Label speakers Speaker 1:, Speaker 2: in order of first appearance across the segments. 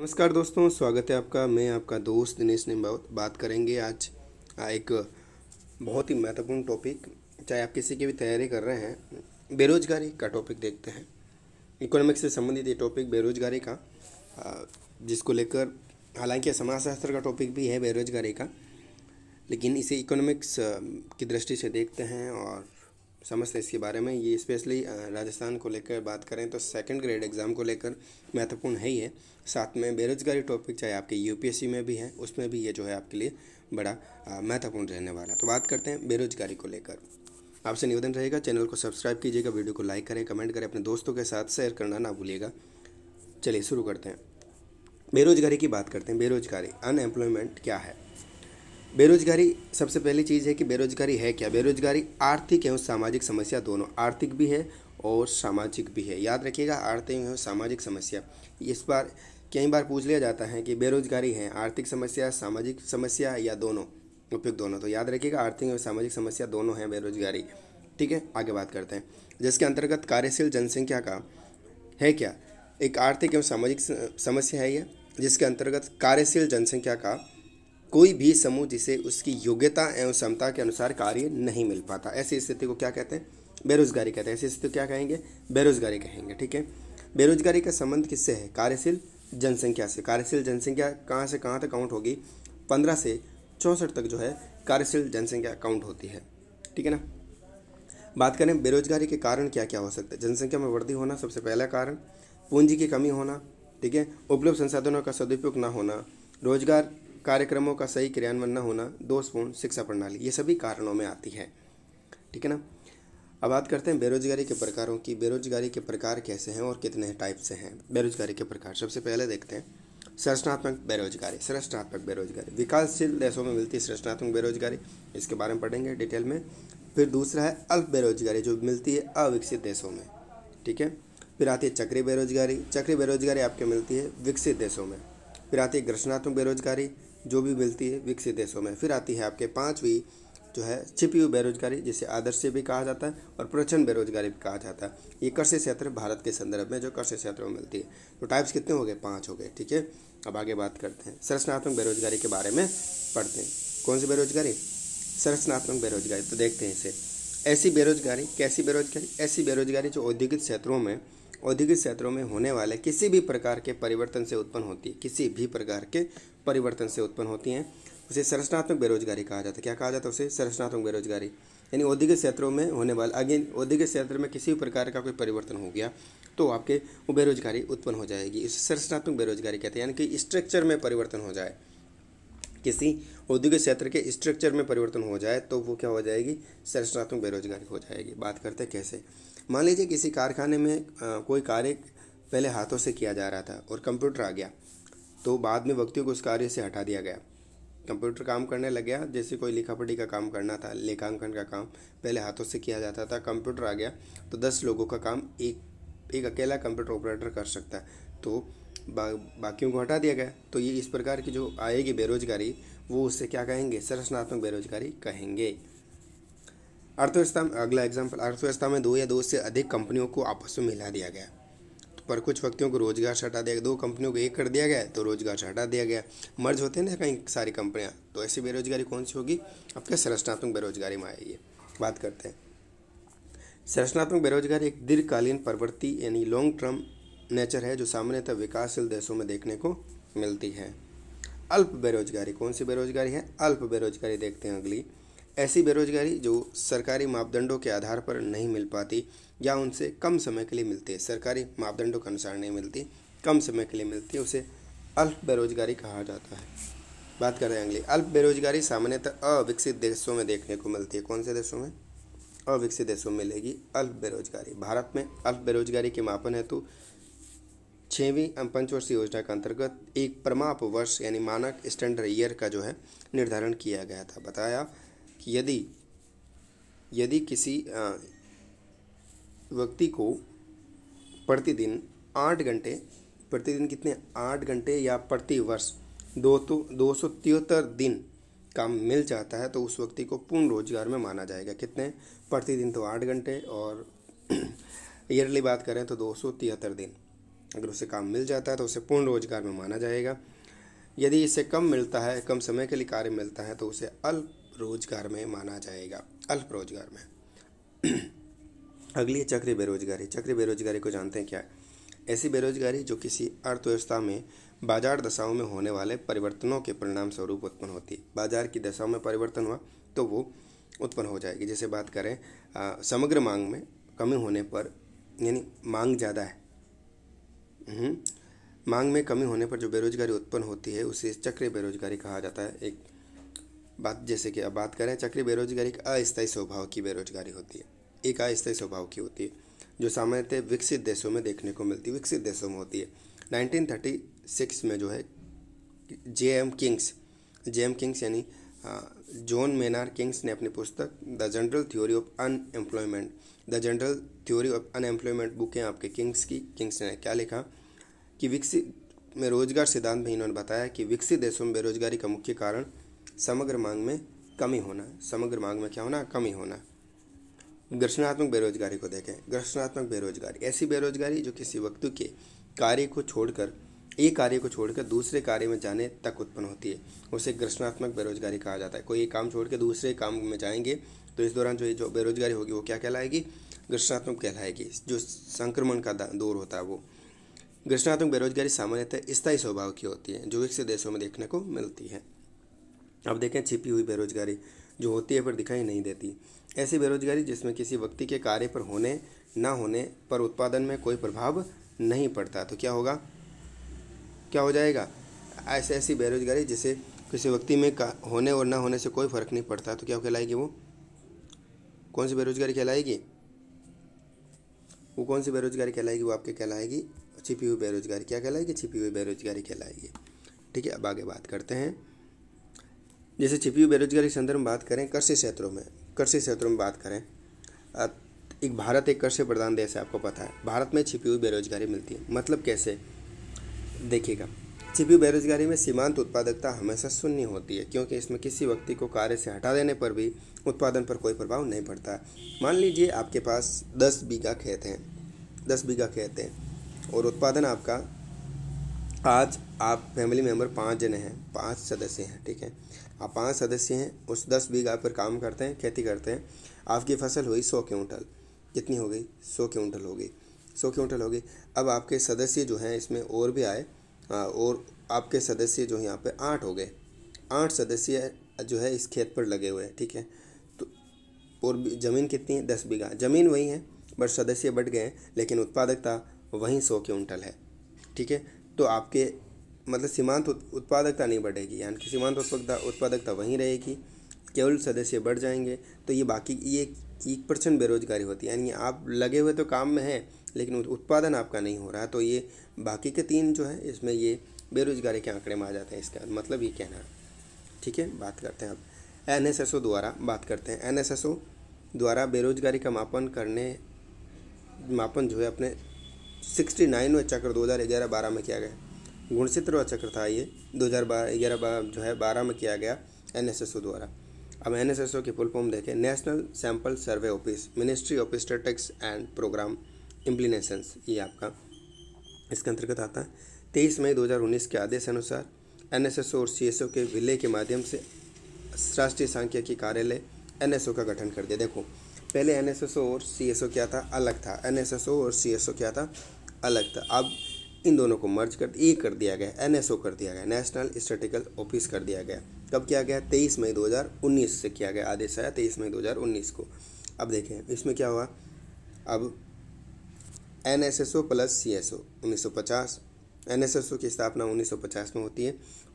Speaker 1: नमस्कार दोस्तों स्वागत है आपका मैं आपका दोस्त दिनेश ने बात करेंगे आज एक बहुत ही महत्वपूर्ण टॉपिक चाहे आप किसी की भी तैयारी कर रहे हैं बेरोजगारी का टॉपिक देखते हैं इकोनॉमिक्स से संबंधित ये टॉपिक बेरोजगारी का जिसको लेकर हालांकि समाजशास्त्र का टॉपिक भी है बेरोजगारी का लेकिन इसे इकोनॉमिक्स की दृष्टि से देखते हैं और समझते हैं इसके बारे में ये स्पेशली राजस्थान को लेकर बात करें तो सेकंड ग्रेड एग्ज़ाम को लेकर महत्वपूर्ण है ही है साथ में बेरोजगारी टॉपिक चाहे आपके यूपीएससी में भी है उसमें भी ये जो है आपके लिए बड़ा महत्वपूर्ण रहने वाला है तो बात करते हैं बेरोजगारी को लेकर आपसे निवेदन रहेगा चैनल को सब्सक्राइब कीजिएगा वीडियो को लाइक करें कमेंट करें अपने दोस्तों के साथ शेयर करना ना भूलिएगा चलिए शुरू करते हैं बेरोजगारी की बात करते हैं बेरोजगारी अनएम्प्लॉयमेंट क्या है बेरोजगारी सबसे पहली चीज़ है कि बेरोजगारी है क्या बेरोजगारी आर्थिक एवं सामाजिक समस्या दोनों आर्थिक भी है और सामाजिक भी है याद रखिएगा आर्थिक एवं सामाजिक समस्या इस बार कई बार पूछ लिया जाता है कि बेरोजगारी है आर्थिक समस्या सामाजिक समस्या या दोनों उपयुक्त दोनों तो याद रखिएगा आर्थिक एवं सामाजिक समस्या दोनों हैं बेरोजगारी ठीक है आगे बात करते हैं जिसके अंतर्गत कार्यशील जनसंख्या का है क्या एक आर्थिक एवं सामाजिक समस्या है यह जिसके अंतर्गत कार्यशील जनसंख्या का कोई भी समूह जिसे उसकी योग्यता एवं क्षमता के अनुसार कार्य नहीं मिल पाता ऐसी स्थिति को क्या कहते हैं बेरोजगारी कहते हैं ऐसी स्थिति को क्या कहेंगे बेरोजगारी कहेंगे ठीक है बेरोजगारी का संबंध किससे है कार्यशील जनसंख्या से कार्यशील जनसंख्या कहाँ से कहाँ तक काउंट होगी पंद्रह से चौंसठ तक जो है कार्यशील जनसंख्या काउंट होती है ठीक है ना बात करें बेरोजगारी के कारण क्या क्या हो सकता है जनसंख्या में वृद्धि होना सबसे पहला कारण पूंजी की कमी होना ठीक है उपलब्ध संसाधनों का सदुपयोग ना होना रोजगार कार्यक्रमों का सही क्रियान्वयन न होना दोषपूर्ण शिक्षा प्रणाली ये सभी कारणों में आती है ठीक है ना अब बात करते हैं बेरोजगारी के प्रकारों की बेरोजगारी के प्रकार कैसे हैं और कितने टाइप से हैं बेरोजगारी के प्रकार सबसे पहले देखते हैं सृष्टात्मक बेरोजगारी सृष्टात्मक बेरोजगारी विकासशील देशों में मिलती सृष्टात्मक बेरोजगारी इसके बारे में पढ़ेंगे डिटेल में फिर दूसरा है अल्प बेरोजगारी जो मिलती है अविकसित देशों में ठीक है फिर आती है चक्री बेरोजगारी चक्री बेरोजगारी आपके मिलती है विकसित देशों में फिर आती है ग्रसनात्मक बेरोजगारी जो भी मिलती है विकसित देशों में फिर आती है आपके पाँचवीं जो है छिपी हुई बेरोजगारी जिसे आदर्श भी कहा जाता है और प्रचंड बेरोजगारी भी कहा जाता है ये कृषि क्षेत्र भारत के संदर्भ में जो कृषि क्षेत्र में मिलती है तो टाइप्स कितने हो गए पाँच हो गए ठीक है अब आगे बात करते हैं संरचनात्मक बेरोजगारी के बारे में पढ़ते हैं कौन सी बेरोजगारी संरचनात्मक बेरोजगारी तो देखते हैं इसे ऐसी बेरोजगारी कैसी बेरोजगारी ऐसी बेरोजगारी जो औद्योगिक क्षेत्रों में औद्योगिक क्षेत्रों में होने वाले किसी भी प्रकार के परिवर्तन से उत्पन्न होती है किसी भी प्रकार के परिवर्तन से उत्पन्न होती हैं उसे संरचनात्मक बेरोजगारी कहा जाता है क्या कहा जाता है उसे संरचनात्मक बेरोजगारी यानी औद्योगिक क्षेत्रों में होने वाला अगेन औद्योगिक क्षेत्र में किसी भी प्रकार का कोई परिवर्तन हो गया तो आपके वो बेरोजगारी उत्पन्न हो जाएगी इसे संरचनात्मक बेरोजगारी कहते हैं यानी कि स्ट्रक्चर में परिवर्तन हो जाए किसी औद्योगिक क्षेत्र के स्ट्रक्चर में परिवर्तन हो जाए तो वो क्या हो जाएगी संरचनात्मक बेरोजगारी हो जाएगी बात करते कैसे मान लीजिए किसी कारखाने में कोई कार्य पहले हाथों से किया जा रहा था और कंप्यूटर आ गया तो बाद में व्यक्तियों को उस कार्य से हटा दिया गया कंप्यूटर काम करने लग गया जैसे कोई लिखा पढ़ी का काम करना था लेखांकन का काम पहले हाथों से किया जाता था कंप्यूटर आ गया तो दस लोगों का काम एक एक अकेला कंप्यूटर ऑपरेटर कर सकता है तो बा, बाकियों को हटा दिया गया तो ये इस प्रकार की जो आएगी बेरोजगारी वो उससे क्या कहेंगे संरचनात्मक बेरोजगारी कहेंगे अर्थव्यवस्था में अगला एग्जाम्पल अर्थव्यवस्था में दो या दो से अधिक कंपनियों को आपस में मिला दिया गया तो पर कुछ व्यक्तियों को रोजगार से हटा दिया गया दो कंपनियों को एक कर दिया गया तो रोजगार से हटा दिया गया मर्ज होते हैं ना कहीं सारी कंपनियाँ तो ऐसी बेरोजगारी कौन सी होगी आपके संरचनात्मक बेरोजगारी में आएगी बात करते हैं संरचनात्मक बेरोजगारी एक दीर्घकालीन प्रवृत्ति यानी लॉन्ग टर्म नेचर है जो सामान्यतः विकासशील देशों में देखने को मिलती है अल्प बेरोजगारी कौन सी बेरोजगारी है अल्प बेरोजगारी देखते हैं अगली ऐसी बेरोजगारी जो सरकारी मापदंडों के आधार पर नहीं मिल पाती या उनसे कम समय के लिए मिलती है सरकारी मापदंडों के अनुसार नहीं मिलती कम समय के लिए मिलती है उसे अल्प बेरोजगारी कहा जाता है बात कर रहे हैं अगली अल्प बेरोजगारी सामान्यतः अविकसित देशों में देखने को मिलती है कौन से देशों में अविकसित देशों में मिलेगी अल्प बेरोजगारी भारत में अल्प बेरोजगारी के मापन हेतु छवीं पंचवर्षीय योजना के अंतर्गत एक परमाप वर्ष यानी मानक स्टैंडर्ड ईयर का जो है निर्धारण किया गया था बताया यदि यदि किसी व्यक्ति को प्रतिदिन आठ घंटे प्रतिदिन कितने आठ घंटे या प्रति वर्ष दो तो दो सौ तिहत्तर दिन काम मिल जाता है तो उस व्यक्ति को पूर्ण रोजगार में माना जाएगा कितने प्रतिदिन तो आठ घंटे और ईयरली बात करें तो दो सौ तिहत्तर दिन अगर उसे काम मिल जाता है तो उसे पूर्ण रोजगार में माना जाएगा यदि इसे कम मिलता है कम समय के लिए कार्य मिलता है तो उसे अल्प रोजगार में माना जाएगा अल्प रोजगार में अगली है चक्रीय बेरोजगारी चक्रीय बेरोजगारी को जानते हैं क्या है ऐसी बेरोजगारी जो किसी अर्थव्यवस्था में बाजार दशाओं में होने वाले परिवर्तनों के परिणाम स्वरूप उत्पन्न होती है बाजार की दशाओं में परिवर्तन हुआ तो वो उत्पन्न हो जाएगी जैसे बात करें आ, समग्र मांग में कमी होने पर यानी मांग ज़्यादा है हम्म। मांग में कमी होने पर जो बेरोजगारी उत्पन्न होती है उसे चक्रीय बेरोजगारी कहा जाता है एक बात जैसे कि अब बात करें चक्री बेरोजगारी एक अस्थायी स्वभाव की बेरोजगारी होती है एक अस्थायी स्वभाव की होती है जो सामान्यतः विकसित देशों में देखने को मिलती है विकसित देशों में होती है 1936 में जो है J M Keynes J M Keynes यानी जॉन मेनार किंग्स ने अपनी पुस्तक the general theory of unemployment the general theory of unemployment book है आपके किंग्स की किंग्स ने क्या लिखा कि विकसित में रोजगार सिद्धांत में इन्होंने बताया कि विकसित देशों में बेरोजगारी का मुख्य कारण समग्र मांग में कमी होना समग्र मांग में क्या होना कमी होना घर्षणात्मक बेरोजगारी को देखें घर्षणात्मक बेरोजगारी ऐसी बेरोजगारी जो किसी वक्तु के कार्य को छोड़कर एक कार्य को छोड़कर दूसरे कार्य में जाने तक उत्पन्न होती है उसे घर्षणात्मक बेरोजगारी कहा जाता है कोई एक काम छोड़ के दूसरे काम में जाएंगे तो इस दौरान जो ये जो बेरोजगारी होगी वो क्या कहलाएगी घर्षणात्मक कहलाएगी जो संक्रमण का दौर होता है वो घर्षणात्मक बेरोजगारी सामान्यतः स्थायी स्वभाव की होती है जो विकसित देशों में देखने को मिलती है अब देखें छिपी हुई बेरोजगारी जो होती है पर दिखाई नहीं देती ऐसी बेरोजगारी जिसमें किसी व्यक्ति के कार्य पर होने ना होने पर उत्पादन में कोई प्रभाव नहीं पड़ता तो क्या होगा क्या हो जाएगा ऐसी ऐसी बेरोजगारी जिसे किसी व्यक्ति में होने और ना होने से कोई फर्क नहीं पड़ता तो क्या कहलाएगी वो कौन सी बेरोजगारी कहलाएगी वो कौन सी बेरोजगारी कहलाएगी वो आपके कहलाएगी छिपी हुई बेरोजगारी क्या कहलाएगी छिपी हुई बेरोजगारी कहलाएगी ठीक है अब आगे बात करते हैं जैसे छिपी हुई बेरोजगारी के संदर्भ में बात करें कृषि क्षेत्रों में कृषि क्षेत्रों में बात करें एक भारत एक कृषि प्रधान देश है आपको पता है भारत में छिपी हुई बेरोजगारी मिलती है मतलब कैसे देखिएगा छिपी हुई बेरोजगारी में सीमांत उत्पादकता हमेशा शून्य होती है क्योंकि इसमें किसी व्यक्ति को कार्य से हटा देने पर भी उत्पादन पर कोई प्रभाव नहीं पड़ता मान लीजिए आपके पास दस बीघा खेत हैं दस बीघा खेत हैं और उत्पादन आपका आज आप फैमिली मेम्बर पाँच जने हैं पाँच सदस्य हैं ठीक है आप पाँच सदस्य हैं उस दस बीघा पर काम करते हैं खेती करते हैं आपकी फसल हुई सौ क्विंटल कितनी हो गई सौ क्विंटल हो गई सौ क्विंटल हो गई अब आपके सदस्य जो हैं इसमें और भी आए हाँ, और आपके सदस्य जो हैं यहाँ पे आठ हो गए आठ सदस्य जो है इस खेत पर लगे हुए हैं ठीक है तो और ज़मीन कितनी है दस बीघा ज़मीन वही है बट सदस्य बढ़ गए हैं लेकिन उत्पादकता वहीं सौ क्विंटल है ठीक है तो आपके मतलब सीमांत उत्पादकता नहीं बढ़ेगी यानी कि सीमांत उत्पादकता उत्पादकता वहीं रहेगी केवल सदस्य बढ़ जाएंगे तो ये बाकी ये एक परसेंट बेरोजगारी होती है यानी आप लगे हुए तो काम में है लेकिन उत्पादन आपका नहीं हो रहा तो ये बाकी के तीन जो है इसमें ये बेरोजगारी के आंकड़े में आ जाते हैं इसका मतलब ये कहना ठीक है बात करते हैं अब एन द्वारा बात करते हैं एन द्वारा बेरोजगारी का मापन करने मापन जो है अपने सिक्सटी नाइन में चक्र दो हज़ार ग्यारह बारह में किया गया गुणचित्र चक्र था ये दो हज़ार बारह ग्यारह जो है बारह में किया गया एन एस एस ओ द्वारा अब एन एस एस की फुल फॉर्म देखें National Sample Survey Office Ministry of Statistics and Programme Implementations ये आपका इसके अंतर्गत आता है तेईस मई दो हजार उन्नीस के आदेश अनुसार एन एस एस ओ और सी एस ओ के विलय के माध्यम से राष्ट्रीय सांख्यिकी कार्यालय एन एस ओ का गठन कर दिया देखो पहले एन एस एस ओ और सी एस ओ क्या था अलग था एन एस एस ओ और सी एस ओ क्या था अलग था अब इन दोनों को मर्ज कर ए e कर दिया गया एन कर दिया गया नेशनल स्टेटिकल ऑफिस कर दिया गया कब किया गया तेईस मई उन्नीस से किया गया आदेश आया तेईस मई उन्नीस को अब देखें इसमें क्या हुआ अब N S S O plus C S O उन्नीस सौ पचास एन एस एस ओ की स्थापना उन्नीस सौ पचास में होती है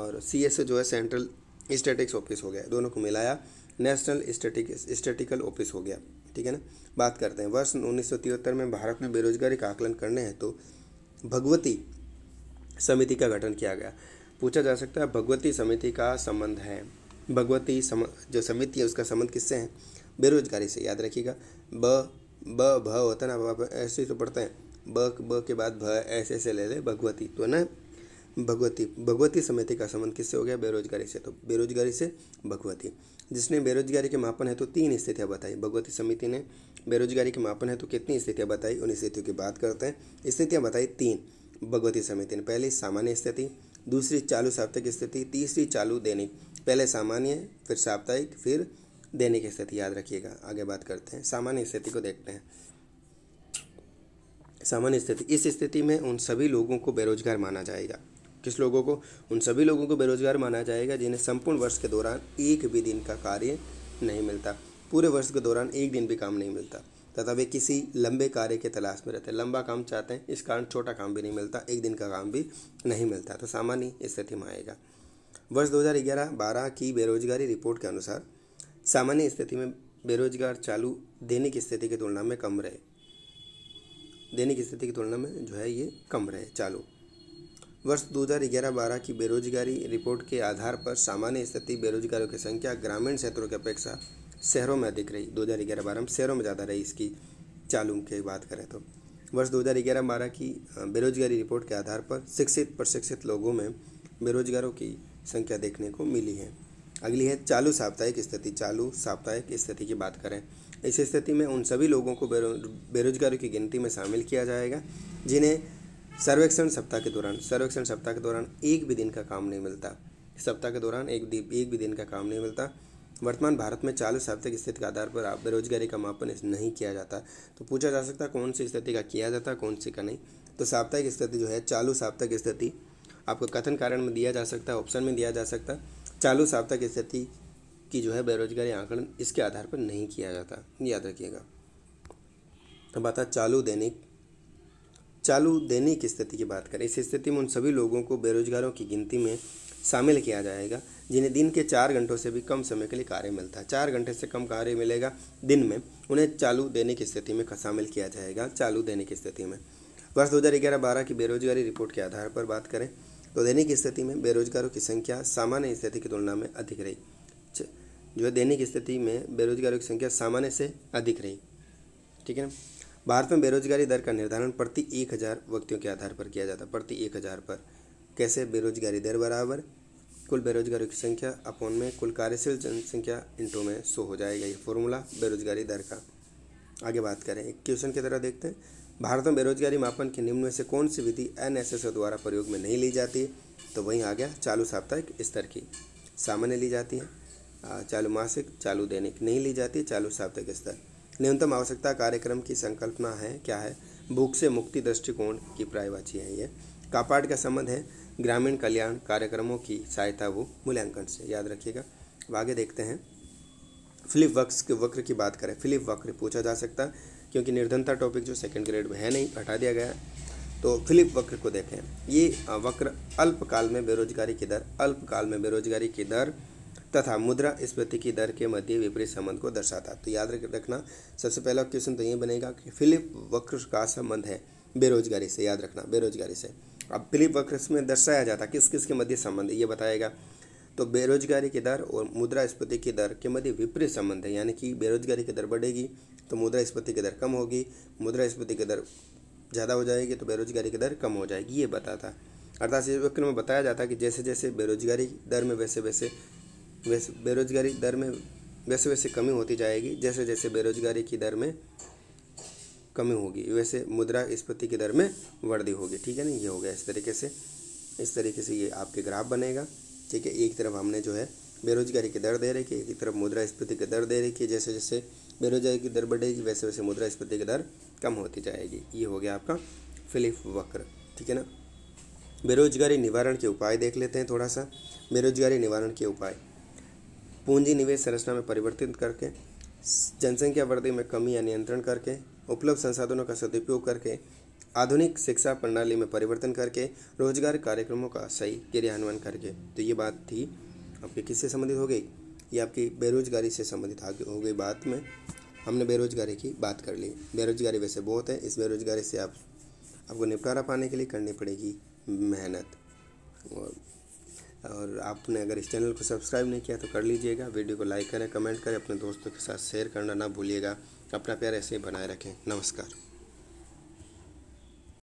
Speaker 1: और सी एस ओ जो है सेंट्रल स्टेटिक्स ऑफिस हो गया दोनों को मिलाया नेशनल स्टेटिक्स स्टेटिकल ऑफिस हो गया ठीक है ना बात करते हैं वर्ष उन्नीस सौ तिहत्तर में भारत में बेरोजगारी का आकलन करने हैं तो भगवती समिति का गठन किया गया पूछा जा सकता है भगवती समिति का संबंध है भगवती सम जो समिति है उसका संबंध किससे है बेरोजगारी से याद रखिएगा ब ब भ होता है ना आप ऐसे तो पढ़ते हैं ब ब के बाद भ ऐसे ऐसे ले ले भगवती तो ना भगवती भगवती समिति का संबंध किससे हो गया बेरोजगारी से तो बेरोजगारी से भगवती जिसने बेरोजगारी के मापन हेतु तो तीन स्थितियाँ बताई भगवती समिति ने बेरोजगारी के मापन हेतु तो कितनी स्थितियाँ बताई उन स्थितियों की बात करते हैं स्थितियाँ बताई तीन भगवती समिति ने पहली सामान्य स्थिति दूसरी चालू साप्ताहिक स्थिति तीसरी चालू दैनिक पहले सामान्य फिर साप्ताहिक फिर दैनिक स्थिति याद रखिएगा आगे बात करते हैं सामान्य स्थिति को देखते हैं सामान्य स्थिति इस स्थिति में उन सभी लोगों को बेरोजगार माना जाएगा किस लोगों को उन सभी लोगों को बेरोजगार माना जाएगा जिन्हें संपूर्ण वर्ष के दौरान एक भी दिन का कार्य नहीं मिलता पूरे वर्ष के दौरान एक दिन भी काम नहीं मिलता तथा वे किसी लंबे कार्य के तलाश में रहते हैं लंबा काम चाहते हैं इस कारण छोटा काम भी नहीं मिलता एक दिन का काम भी नहीं मिलता तो सामान्य स्थिति में आएगा वर्ष 2011-12 की बेरोजगारी रिपोर्ट के अनुसार सामान्य स्थिति में बेरोजगार चालू देने की स्थिति की तुलना में कम रहे देने की स्थिति की तुलना में जो है ये कम रहे चालू वर्ष 2011-12 की बेरोजगारी रिपोर्ट के आधार पर सामान्य स्थिति बेरोजगारों की संख्या ग्रामीण क्षेत्रों की अपेक्षा शहरों में अधिक रही 2011-12 में शहरों में ज़्यादा रही इसकी चालू की बात करें तो वर्ष 2011-12 की बेरोजगारी रिपोर्ट के आधार पर शिक्षित प्रशिक्षित लोगों में बेरोजगारों की संख्या देखने को मिली है अगली है चालू साप्ताहिक स्थिति चालू साप्ताहिक स्थिति की बात करें इस स्थिति में उन सभी लोगों को बेरो बेरोजगारों की गिनती में शामिल किया जाएगा जिन्हें सर्वेक्षण सप्ताह के दौरान सर्वेक्षण सप्ताह के दौरान एक भी दिन का काम नहीं मिलता सप्ताह के दौरान एक एक भी दिन का काम नहीं मिलता वर्तमान भारत में चालीस हफ्ते स्थिति के आधार पर आप बेरोजगारी का मापन नहीं किया जाता तो पूछा जा सकता कौन सी स्थिति का किया जाता कौन सी का नहीं तो साप्ताहिक स्थिति जो है चालू साप्ताहिक स्थिति आपको कथन कारण में दिया जा सकता है ऑप्शन में दिया जा सकता चालू साप्ताहिक स्थिति की जो है बेरोजगारी आंकलन इसके आधार पर नहीं किया जाता याद रखिएगा अब आता चालू दैनिक चालू दैनिक स्थिति की बात करें इस स्थिति में उन सभी लोगों को बेरोजगारों की गिनती में शामिल किया जाएगा जिन्हें दिन के चार घंटों से भी कम समय के लिए कार्य मिलता है चार घंटे से कम कार्य मिलेगा दिन में उन्हें चालू दैनिक स्थिति में शामिल किया जाएगा चालू दैनिक स्थिति में वर्ष दो हज़ार की बेरोजगारी रिपोर्ट के आधार पर बात करें तो दैनिक स्थिति में बेरोजगारों की संख्या सामान्य स्थिति की तुलना में अधिक रही जो है दैनिक स्थिति में बेरोजगारों की संख्या सामान्य से अधिक रही ठीक है ना भारत में बेरोजगारी दर का निर्धारण प्रति एक हज़ार व्यक्तियों के आधार पर किया जाता है प्रति एक हज़ार पर कैसे बेरोजगारी दर बराबर कुल बेरोजगारों की संख्या अपोन में कुल कार्यशील जनसंख्या इंटो में सो हो जाएगा ये फॉर्मूला बेरोजगारी दर का आगे बात करें एक क्वेश्चन की तरह देखते हैं भारत में बेरोजगारी मापन की निम्न में से कौन सी विधि एन द्वारा प्रयोग में नहीं ली जाती तो वहीं आ गया चालू साप्ताहिक स्तर की सामान्य ली जाती है चालू मासिक चालू दैनिक नहीं ली जाती चालू साप्ताहिक स्तर न्यूनतम आवश्यकता कार्यक्रम की संकल्पना है क्या है भूख से मुक्ति दृष्टिकोण की प्रायवाची है ये कापाट का संबंध है ग्रामीण कल्याण कार्यक्रमों की सहायता वो मूल्यांकन से याद रखिएगा अब आगे देखते हैं फिलिप वक्स के वक्र की बात करें फिलिप वक्र पूछा जा सकता क्योंकि निर्धनता टॉपिक जो सेकेंड ग्रेड में है नहीं हटा दिया गया तो फिलिप वक्र को देखें ये वक्र अल्पकाल में बेरोजगारी की दर अल्पकाल में बेरोजगारी की दर तथा मुद्रा स्फीति की दर के मध्य विपरीत संबंध को दर्शाता है तो याद रखना सबसे पहला क्वेश्चन तो ये बनेगा कि फिलिप वक्र का संबंध है बेरोजगारी से याद रखना बेरोजगारी से अब फिलिप वक्र में दर्शाया जाता किस किस के मध्य संबंध ये बताएगा तो बेरोजगारी की दर और मुद्रास्फीति की दर के मध्य विपरीत संबंध है यानी कि बेरोजगारी की दर बढ़ेगी तो मुद्रा स्पत्ति की दर कम होगी मुद्रा स्पत्ति की दर ज़्यादा हो जाएगी तो बेरोजगारी की दर कम हो जाएगी ये बताता है अर्थात इस वक्र में बताया जाता है कि जैसे जैसे बेरोजगारी दर में वैसे वैसे वैसे बेरोजगारी दर में वैसे वैसे कमी होती जाएगी जैसे जैसे बेरोजगारी की दर में कमी होगी वैसे मुद्रा स्फीति की दर में वृद्धि होगी ठीक है ना ये हो गया इस तरीके से इस तरीके से ये आपके ग्राफ बनेगा ठीक है एक तरफ हमने जो है बेरोजगारी की दर दे रखी है एक तरफ मुद्रा स्फीति की दर दे रखी है जैसे जैसे बेरोजगारी की दर बढ़ेगी वैसे वैसे मुद्रा स्फीति की दर कम होती जाएगी ये हो गया आपका फिलिप वक्र ठीक है ना बेरोजगारी निवारण के उपाय देख लेते हैं थोड़ा सा बेरोजगारी निवारण के उपाय पूंजी निवेश संरचना में परिवर्तित करके जनसंख्या वृद्धि में कमी या नियंत्रण करके उपलब्ध संसाधनों का सदुपयोग करके आधुनिक शिक्षा प्रणाली में परिवर्तन करके रोजगार कार्यक्रमों का सही क्रियान्वयन करके तो ये बात थी आपके किससे संबंधित हो गई ये आपकी बेरोजगारी से संबंधित आगे हो गई बात में हमने बेरोजगारी की बात कर ली बेरोजगारी वैसे बहुत है इस बेरोजगारी से आप आपको निपटारा पाने के लिए करनी पड़ेगी मेहनत और और आपने अगर इस चैनल को सब्सक्राइब नहीं किया तो कर लीजिएगा वीडियो को लाइक करें कमेंट करें अपने दोस्तों के साथ शेयर करना ना भूलिएगा अपना प्यार ऐसे ही बनाए रखें नमस्कार